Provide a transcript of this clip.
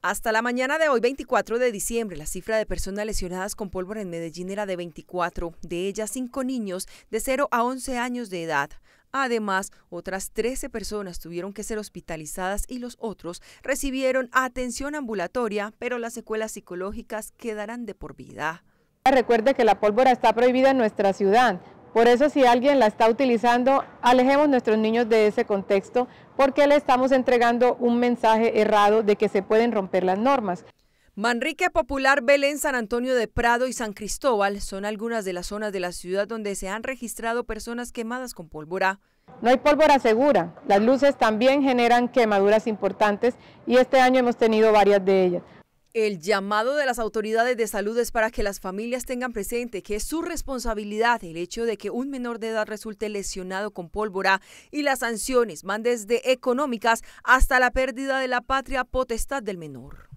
Hasta la mañana de hoy, 24 de diciembre, la cifra de personas lesionadas con pólvora en Medellín era de 24, de ellas 5 niños de 0 a 11 años de edad. Además, otras 13 personas tuvieron que ser hospitalizadas y los otros recibieron atención ambulatoria, pero las secuelas psicológicas quedarán de por vida. Recuerde que la pólvora está prohibida en nuestra ciudad, por eso si alguien la está utilizando, alejemos nuestros niños de ese contexto porque le estamos entregando un mensaje errado de que se pueden romper las normas. Manrique Popular, Belén, San Antonio de Prado y San Cristóbal son algunas de las zonas de la ciudad donde se han registrado personas quemadas con pólvora. No hay pólvora segura, las luces también generan quemaduras importantes y este año hemos tenido varias de ellas. El llamado de las autoridades de salud es para que las familias tengan presente que es su responsabilidad el hecho de que un menor de edad resulte lesionado con pólvora y las sanciones van desde económicas hasta la pérdida de la patria potestad del menor.